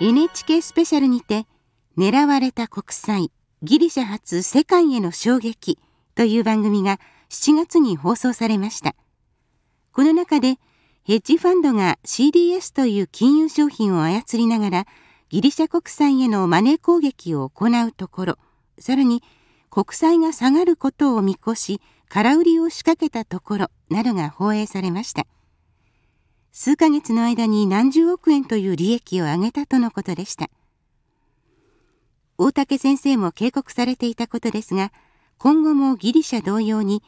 NHK スペシャルにて狙われた国際ギリシャ発世界への衝撃という番組が7月に放送されましたこの中でヘッジファンドが CDS という金融商品を操りながらギリシャ国債へのマネー攻撃を行うところさらに国債が下がることを見越し空売りを仕掛けたところなどが放映されました数ヶ月の間に何十億円という利益を上げたとのことでした大竹先生も警告されていたことですが今後もギリシャ同様に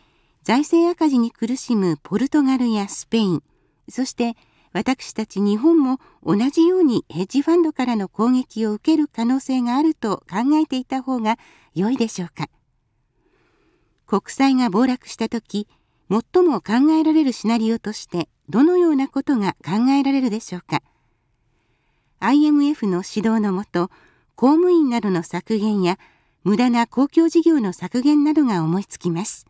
財政赤字に苦しむポルトガルやスペインそして私たち日本も同じようにヘッジファンドからの攻撃を受ける可能性があると考えていた方が良いでしょうか国債が暴落した時最も考えられるシナリオとしてどのようなことが考えられるでしょうか IMF の指導のもと公務員などの削減や無駄な公共事業の削減などが思いつきます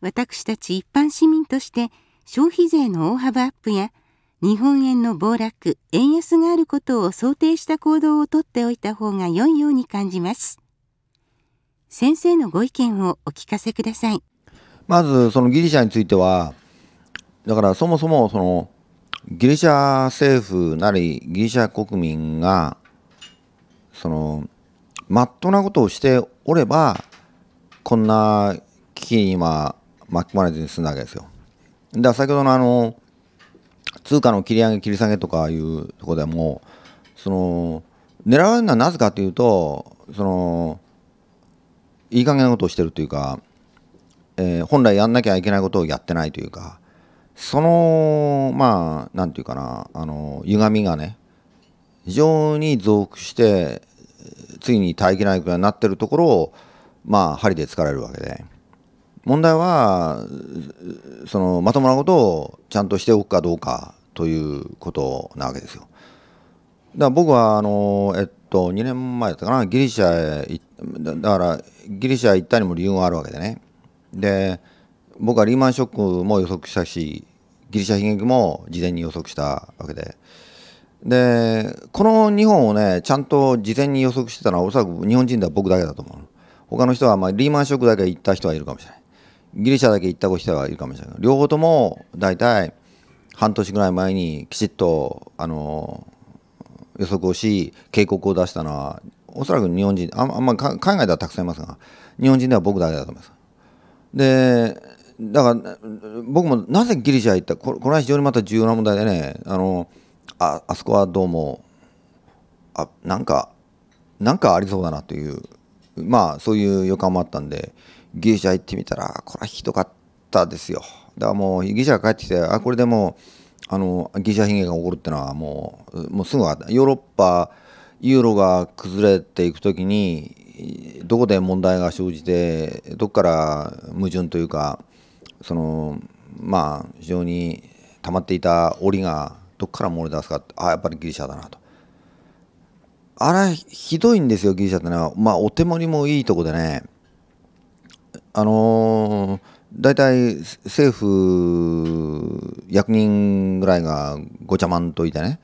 私たち一般市民として消費税の大幅アップや日本円の暴落円安があることを想定した行動をとっておいた方が良いように感じます先生のご意見をお聞かせくださいまずそのギリシャについてはだからそもそもそのギリシャ政府なりギリシャ国民がそのまっとなことをしておればこんな危機に今巻き込まれずに済んだわけですよ。だから先ほどのあの通貨の切り上げ切り下げとかいうとこでもその狙われるのはなぜかというとそのいい加減なことをしてるというかえー、本来やんなきゃいけないことをやってないというかそのまあ何て言うかなあの歪みがね非常に増幅してついに耐えきれないくらいになってるところをまあ針で疲れるわけで問題はそのまともなことをちゃんとしておくかどうかということなわけですよ。だから僕はあのえっと2年前だったかなギリシャへだからギリシャ行ったにも理由があるわけでねで僕はリーマンショックも予測したしギリシャ悲劇も事前に予測したわけで。でこの日本をねちゃんと事前に予測してたのはおそらく日本人では僕だけだと思う他の人は、まあ、リーマンショックだけ行った人はいるかもしれないギリシャだけ行った人はいるかもしれない両方とも大体半年ぐらい前にきちっとあの予測をし警告を出したのはおそらく日本人あんま海外ではたくさんいますが日本人では僕だけだと思いますでだから僕もなぜギリシャ行ったこれは非常にまた重要な問題でねあのああそこはどうもあなんかなんかありそうだなというまあそういう予感もあったんでギリシャ行ってみたらこれはひどかったですよだからもうギリシャが帰ってきてあこれでもうあのギリシャ悲劇が起こるっていうのはもうもうすぐ分かったヨーロッパユーロが崩れていく時にどこで問題が生じてどこから矛盾というかそのまあ非常に溜まっていた檻がどこから漏れ出すかあやっぱりギリシャだなと。あれひどいんですよギリシャってのはまあお手盛りもいいとこでねあの大、た体政府役人ぐらいがごちゃまんといてね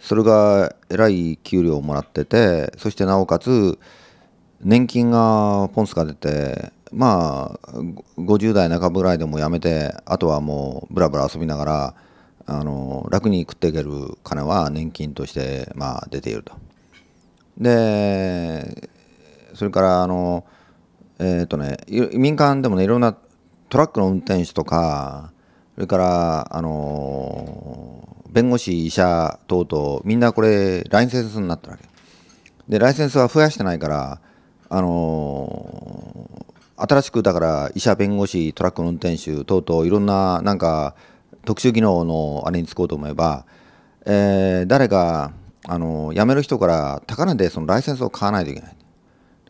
それがえらい給料をもらっててそしてなおかつ年金がポンスが出てまあ50代半ばぐらいでもやめてあとはもうブラブラ遊びながらあの楽に食っていける金は年金として、まあ、出ていると。でそれからあのえっ、ー、とね民間でもねいろんなトラックの運転手とかそれからあの弁護士医者等々みんなこれライセンスになったわけでライセンスは増やしてないからあのー、新しくだから医者弁護士トラックの運転手等々いろんななんか特殊技能のあれにつこうと思えば、えー、誰か、あのー、辞める人から高値でそのライセンスを買わないといけない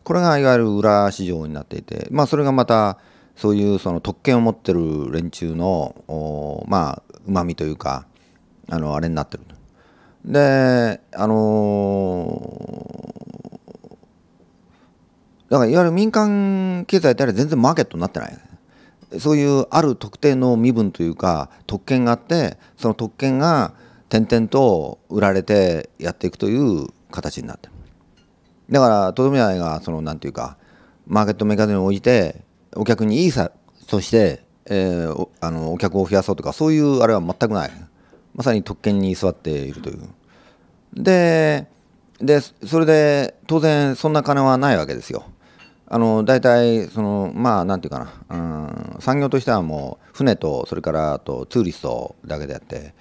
これがいわゆる裏市場になっていて、まあ、それがまたそういうその特権を持ってる連中のまうまみというかあのあれになってるであのーだからいわゆる民間経済ってあれ全然マーケットになってないそういうある特定の身分というか特権があってその特権が点々と売られてやっていくという形になってるだからとどめ合いがその何て言うかマーケットメカニズムを置いてお客にいいさそして、えー、おあのお客を増やそうとかそういうあれは全くないまさに特権に座っているというででそれで当然そんな金はないわけですよあの大体そのまあなんていうかな、うん、産業としてはもう船とそれからあとツーリストだけであって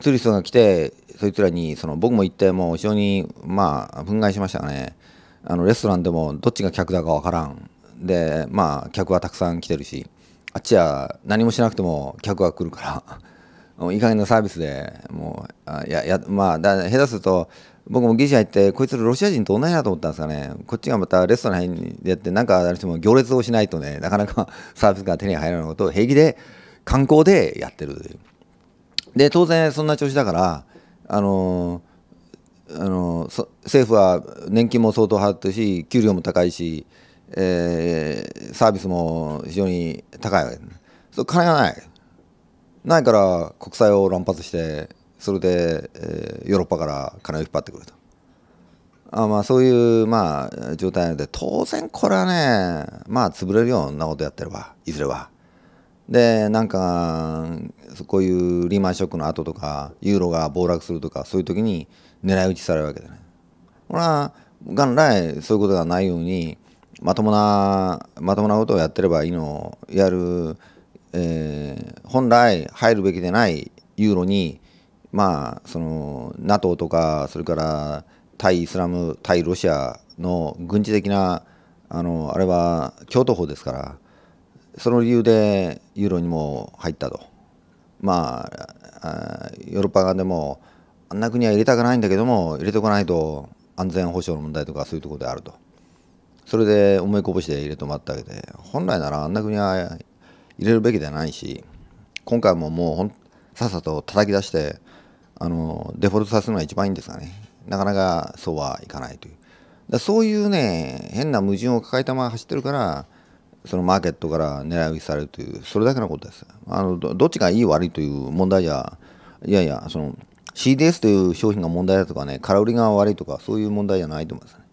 ツーリストが来てそいつらにその僕も行ってもう非常にまあ憤慨しましたねあのレストランでもどっちが客だかわからんでまあ客はたくさん来てるしあっちは何もしなくても客が来るからいい加減なサービスでもうあややまあだ下手すると僕もギリシャ行ってこいつロシア人と同じだと思ったんですかねこっちがまたレストランにやってなんかあれしても行列をしないとねなかなかサービスが手に入らないことを平気で観光でやってるで当然そんな調子だからあのあの政府は年金も相当払ってるし給料も高いし、えー、サービスも非常に高いわけそ金がないないから国債を乱発してそれで、えヨーロッパから金を引っ張ってくるとあまあそういう、まあ、状態なので当然これはねまあ潰れるようなことやってればいずれは。でなんかこういうリーマンショックの後とかユーロが暴落するとかそういう時に狙い撃ちされるわけでね。これは元来そういうことがないようにまともなまともなことをやってればいいのをやる、えー、本来入るべきでないユーロにまあ、その NATO とかそれから対イスラム対ロシアの軍事的なあのあれは共闘法ですからその理由でユーロにも入ったとまあヨーロッパ側でもあんな国は入れたくないんだけども入れおかないと安全保障の問題とかそういうところであるとそれで思いこぼしで入れてもらったわけで本来ならあんな国は入れるべきではないし今回ももうさっさと叩き出してあのデフォルトさせるのが一番いいんですがねなかなかそうはいかないというだそういうね変な矛盾を抱えたまま走ってるからそのマーケットから狙い撃ちされるというそれだけのことですあのどっちがいい悪いという問題じゃいやいやその CDS という商品が問題だとかね空売りが悪いとかそういう問題じゃないと思います、ね、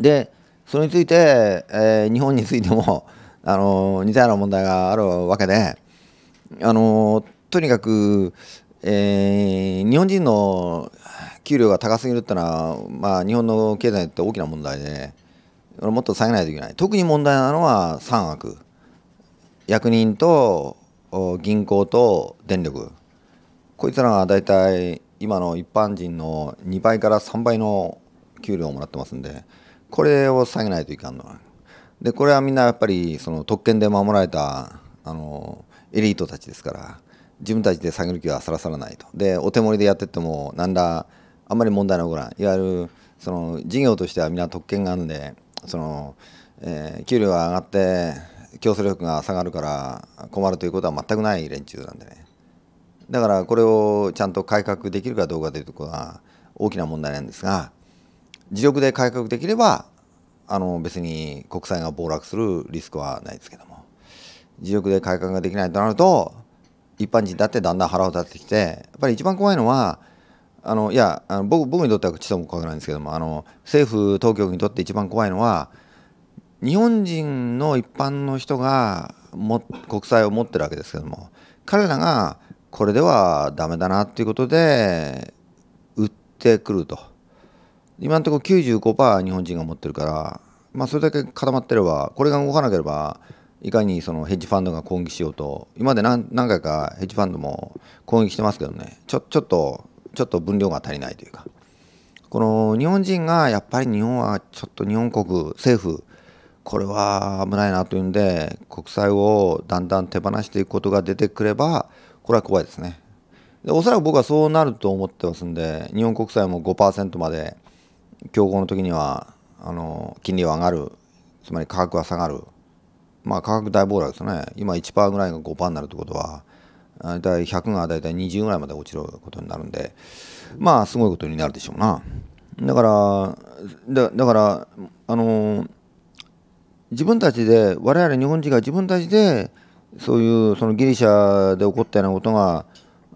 でそれについて、えー、日本についてもあの似たような問題があるわけであのとにかくえー、日本人の給料が高すぎるってのは、まあ、日本の経済って大きな問題で、もっと下げないといけない。特に問題なのは3悪。役人と銀行と電力。こいつらが大体今の一般人の2倍から3倍の給料をもらってますんで、これを下げないといかんの。で、これはみんなやっぱりその特権で守られたあのエリートたちですから。自分たちで下げる気はさらさらないとでお手盛りでやってってもなんらあんまり問題なくないいわゆるその事業としては皆特権があるんでその、えー、給料が上がって競争力が下がるから困るということは全くない連中なんでねだからこれをちゃんと改革できるかどうかというところが大きな問題なんですが自力で改革できればあの別に国債が暴落するリスクはないですけども自力で改革ができないとなると一般人だってだんだん腹を立ってきてやっぱり一番怖いのはあのいやあの僕僕にとってはちょっと怖くないんですけどもあの政府当局にとって一番怖いのは日本人の一般の人がも国債を持ってるわけですけども彼らがこれではダメだなっていうことで売ってくると今のところ95%日本人が持ってるから、まあ、それだけ固まってればこれが動かなければいかにそのヘッジファンドが攻撃しようと今まで何何回かヘッジファンドも攻撃してますけどねちょちょっとちょっと分量が足りないというかこの日本人がやっぱり日本はちょっと日本国政府これは危ないなというんで国債をだんだん手放していくことが出てくればこれは怖いですねでおそらく僕はそうなると思ってますんで日本国債も5%まで競合の時にはあの金利は上がるつまり価格は下がるまあ、価格大暴落ですね。今1%ぐらいが5%になるってことは、大体100が大体20ぐらいまで落ちることになるんで、まあ、すごいことになるでしょうな。だから、だから、あのー、自分たちで、我々日本人が自分たちで、そういうそのギリシャで起こったようなことが、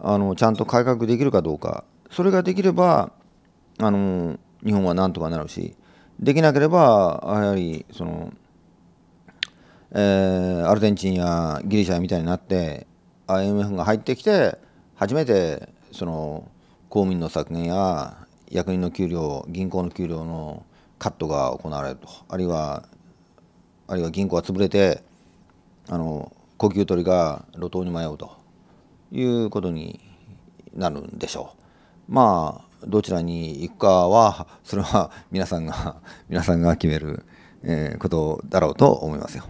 あのちゃんと改革できるかどうか、それができれば、あのー、日本はなんとかなるし、できなければ、やはり、その、えー、アルゼンチンやギリシャみたいになって IMF が入ってきて初めてその公民の削減や役員の給料銀行の給料のカットが行われるとあるいはあるいは銀行が潰れてあの高級取りが路頭に迷うということになるんでしょう。まあどちらに行くかはそれは皆さんが皆さんが決める、えことだろうと思いますよ。